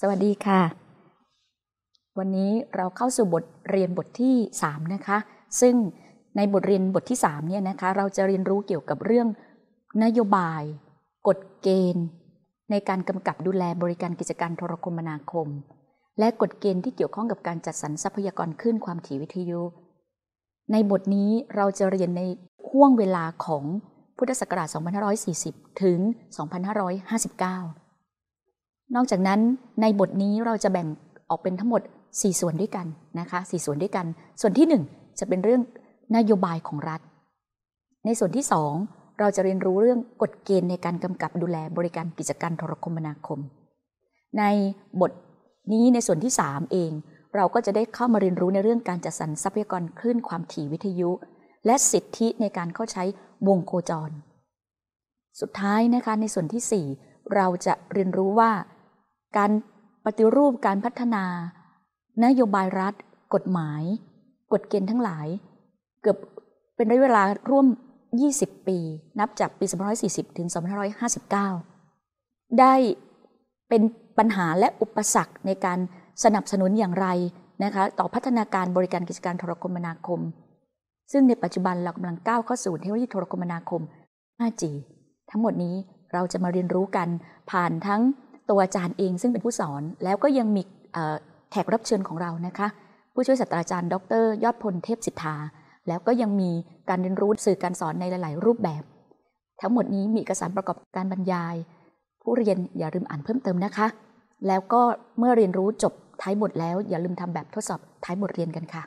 สวัสดีค่ะ วันนี้เราเข้าสู่บทเรียนบทที่ 3 นะคะ ซึ่งในบทเรียนบทที่ 3 เนี่ยนะคะ เราจะเรียนรู้เกี่ยวกับเรื่อง นโยบาย กฎเกณฑ์ ในการกำกับดูแลบริการกิจการโทรคมนาคม และกฎเกณฑ์ที่เกี่ยวข้องกับการจัดสรรทรัพยากรขึ้นความถี่วิทยุ ในบทนี้เราจะเรียนในห่วงเวลาของพุทธศักราช 2540 ถึง 2559นอกจากนั้นในบทนี้เราจะแบ่งออกเป็นทั้งหมด 4 ส่วนด้วยกันนะคะสส่วนด้วยกัน ส่วนที่ 1 จะเป็นเรื่องนโยบายของรัฐ ในส่วนที่ 2 เราจะเรียนรู้เรื่องกฎเกณฑ์ในการกำกับดูแลบริการกิจการโทรคมนาคม ในบทนี้ในส่วนที่ 3 เอง เราก็จะได้เข้ามาเรียนรู้ในเรื่องการจัดสรรทรัพยากรคลื่นความถี่วิทยุ และสิทธิในการเข้าใช้วงโคจร สุดท้ายนะคะในส่วนที่ 4 เราจะเรียนรู้ว่าการปฏิรูปการพัฒนา นโยบายรัฐกฎหมาย กฎเกณฑ์ทั้งหลาย เกือบเป็นระยะเวลาร่วม 20 ปี นับจากปี2540 ถึง 2559 ได้เป็นปัญหาและอุปสรรคในการสนับสนุนอย่างไรนะคะต่อพัฒนาการบริการกิจการโทรคมนาคม ซึ่งในปัจจุบันเรากำลังก้าวเข้าสู่เทคโนโลยีโทรคมนาคม 5G ทั้งหมดนี้เราจะมาเรียนรู้กันผ่านทั้งตัวอาจารย์เองซึ่งเป็นผู้สอนแล้วก็ยังมีแขกรับเชิญของเรานะคะผู้ช่วยศาสตราจารย์ดร ยอดพลเทพสิทธา แล้วก็ยังมีการเรียนรู้สื่อการสอนในหลาย ๆ รูปแบบ ทั้งหมดนี้มีเอกสารประกอบการบรรยาย ผู้เรียนอย่าลืมอ่านเพิ่มเติมนะคะ แล้วก็เมื่อเรียนรู้จบท้ายบทแล้วอย่าลืมทำแบบทดสอบท้ายบทเรียนกันค่ะ